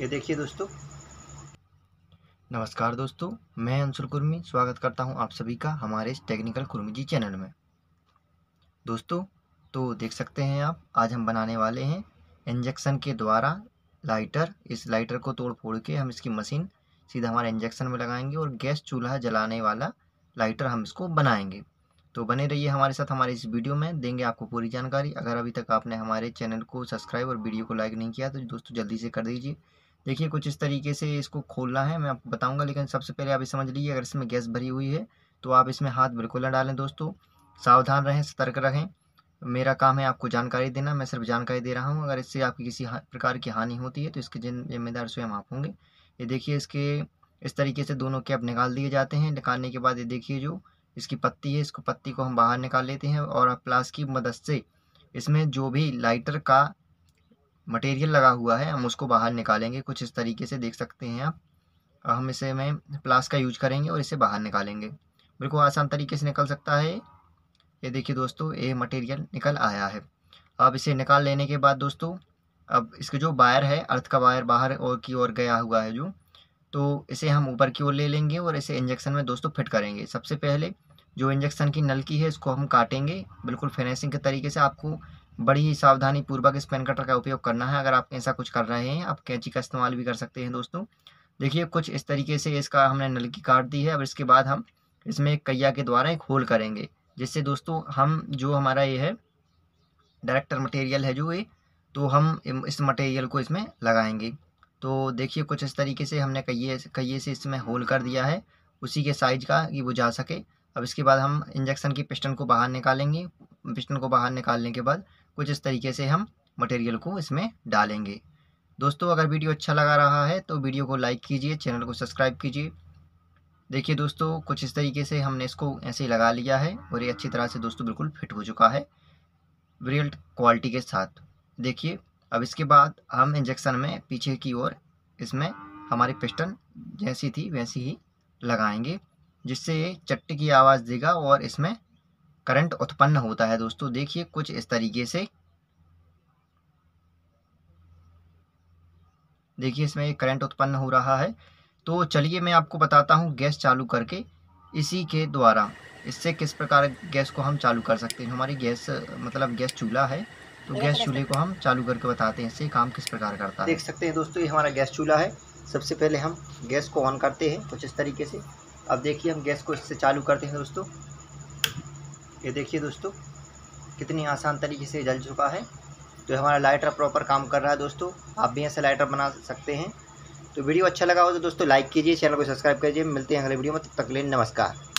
ये देखिए दोस्तों नमस्कार दोस्तों मैं अंशुल कुर्मी स्वागत करता हूं आप सभी का हमारे इस टेक्निकल कुर्मी जी चैनल में दोस्तों तो देख सकते हैं आप आज हम बनाने वाले हैं इंजेक्शन के द्वारा लाइटर इस लाइटर को तोड़ फोड़ के हम इसकी मशीन सीधा हमारे इंजेक्शन में लगाएंगे और गैस चूल्हा जलाने वाला लाइटर हम इसको बनाएंगे तो बने रहिए हमारे साथ हमारे इस वीडियो में देंगे आपको पूरी जानकारी अगर अभी तक आपने हमारे चैनल को सब्सक्राइब और वीडियो को लाइक नहीं किया तो दोस्तों जल्दी से कर दीजिए देखिए कुछ इस तरीके से इसको खोलना है मैं आपको बताऊंगा लेकिन सबसे पहले आप ये समझ लीजिए अगर इसमें गैस भरी हुई है तो आप इसमें हाथ बिल्कुल ना डालें दोस्तों सावधान रहें सतर्क रहें मेरा काम है आपको जानकारी देना मैं सिर्फ जानकारी दे रहा हूँ अगर इससे आपकी किसी प्रकार की हानि होती है तो इसके जिम्मेदार स्वयं आप होंगे ये देखिए इसके इस तरीके से दोनों कैप निकाल दिए जाते हैं निकालने के बाद ये देखिए जो इसकी पत्ती है इसको पत्ती को हम बाहर निकाल लेते हैं और प्लास की मदद से इसमें जो भी लाइटर का मटेरियल लगा हुआ है हम उसको बाहर निकालेंगे कुछ इस तरीके से देख सकते हैं आप हम इसे में प्लास का यूज करेंगे और इसे बाहर निकालेंगे बिल्कुल आसान तरीके से निकल सकता है ये देखिए दोस्तों ये मटेरियल निकल आया है अब इसे निकाल लेने के बाद दोस्तों अब इसके जो वायर है अर्थ का वायर बाहर और की ओर गया हुआ है जो तो इसे हम ऊपर की ओर ले लेंगे और इसे इंजेक्शन में दोस्तों फिट करेंगे सबसे पहले जो इंजेक्शन की नलकी है इसको हम काटेंगे बिल्कुल फिनिशिंग के तरीके से आपको बड़ी सावधानी पूर्वक इस पेन कटर का उपयोग करना है अगर आप ऐसा कुछ कर रहे हैं आप कैंची का इस्तेमाल भी कर सकते हैं दोस्तों देखिए कुछ इस तरीके से इसका हमने नलकी काट दी है अब इसके बाद हम इसमें एक कैया के द्वारा एक होल करेंगे जिससे दोस्तों हम जो हमारा ये है डायरेक्टर मटेरियल है जो ये तो हम इस मटेरियल को इसमें लगाएंगे तो देखिए कुछ इस तरीके से हमने कहिए कहिए से इसमें होल कर दिया है उसी के साइज का कि वो जा सके अब इसके बाद हम इंजेक्शन की पिस्टन को बाहर निकालेंगे पिस्टन को बाहर निकालने के बाद कुछ इस तरीके से हम मटेरियल को इसमें डालेंगे दोस्तों अगर वीडियो अच्छा लगा रहा है तो वीडियो को लाइक कीजिए चैनल को सब्सक्राइब कीजिए देखिए दोस्तों कुछ इस तरीके से हमने इसको ऐसे ही लगा लिया है और ये अच्छी तरह से दोस्तों बिल्कुल फिट हो चुका है रियल क्वालिटी के साथ देखिए अब इसके बाद हम इंजेक्शन में पीछे की ओर इसमें हमारी पिस्टन जैसी थी वैसी ही लगाएंगे जिससे ये चट्टी की आवाज़ देगा और इसमें करंट उत्पन्न होता है दोस्तों देखिए कुछ इस तरीके से देखिए इसमें एक करंट उत्पन्न हो रहा है तो चलिए मैं आपको बताता हूँ गैस चालू करके इसी के द्वारा इससे किस प्रकार गैस को हम चालू कर सकते हैं हमारी गैस मतलब गैस चूल्हा है तो गैस चूल्हे को हम चालू करके बताते हैं इससे काम किस प्रकार करता है देख सकते हैं दोस्तों ये हमारा गैस चूल्हा है सबसे पहले हम गैस को ऑन करते हैं कुछ इस तरीके से अब देखिए हम गैस को इससे चालू करते हैं दोस्तों ये देखिए दोस्तों कितनी आसान तरीके से जल चुका है तो हमारा लाइटर प्रॉपर काम कर रहा है दोस्तों आप भी ऐसे लाइटर बना सकते हैं तो वीडियो अच्छा लगा हो तो दोस्तों लाइक कीजिए चैनल को सब्सक्राइब कीजिए मिलते हैं अगले वीडियो में तब तक ले नमस्कार